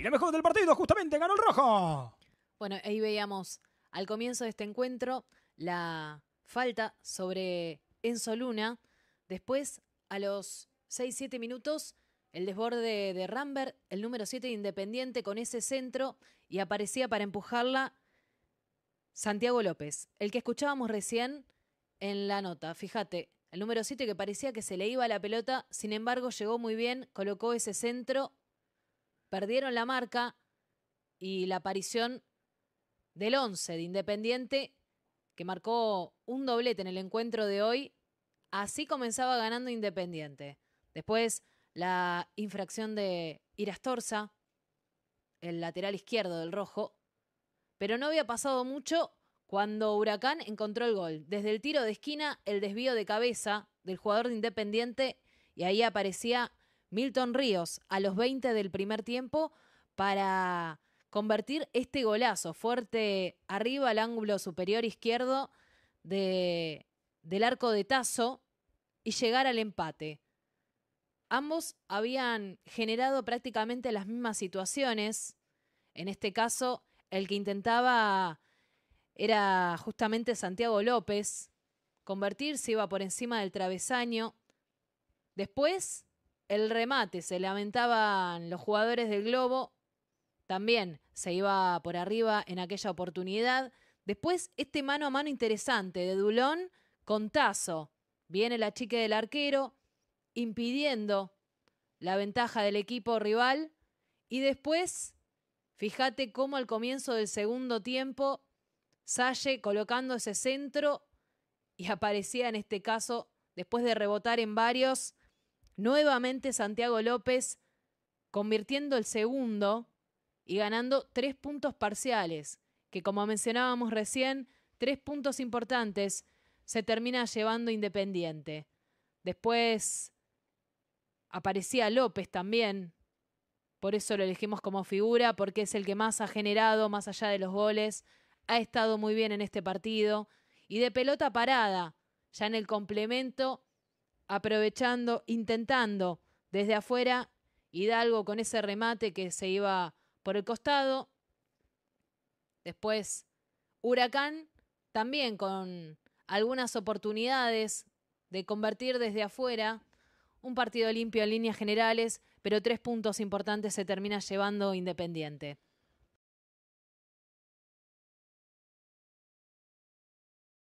Y la mejor del partido, justamente, ganó el rojo. Bueno, ahí veíamos al comienzo de este encuentro la falta sobre Enzo Luna. Después, a los 6-7 minutos, el desborde de Rambert, el número 7 Independiente, con ese centro y aparecía para empujarla Santiago López, el que escuchábamos recién en la nota. Fíjate, el número 7 que parecía que se le iba la pelota, sin embargo llegó muy bien, colocó ese centro perdieron la marca y la aparición del 11 de Independiente, que marcó un doblete en el encuentro de hoy. Así comenzaba ganando Independiente. Después la infracción de Irastorza, el lateral izquierdo del rojo. Pero no había pasado mucho cuando Huracán encontró el gol. Desde el tiro de esquina, el desvío de cabeza del jugador de Independiente y ahí aparecía Milton Ríos a los 20 del primer tiempo para convertir este golazo fuerte arriba al ángulo superior izquierdo del arco de Tazo y llegar al empate. Ambos habían generado prácticamente las mismas situaciones. En este caso, el que intentaba era justamente Santiago López. Convertirse iba por encima del travesaño. Después, el remate, se lamentaban los jugadores del Globo, también se iba por arriba en aquella oportunidad. Después este mano a mano interesante de Dulón con Tazo. Viene la chica del arquero impidiendo la ventaja del equipo rival y después fíjate cómo al comienzo del segundo tiempo Salle colocando ese centro y aparecía en este caso después de rebotar en varios Nuevamente Santiago López convirtiendo el segundo y ganando tres puntos parciales, que como mencionábamos recién, tres puntos importantes se termina llevando Independiente. Después aparecía López también, por eso lo elegimos como figura, porque es el que más ha generado, más allá de los goles, ha estado muy bien en este partido. Y de pelota parada, ya en el complemento, aprovechando, intentando desde afuera, Hidalgo con ese remate que se iba por el costado. Después, Huracán también con algunas oportunidades de convertir desde afuera. Un partido limpio en líneas generales, pero tres puntos importantes se termina llevando Independiente.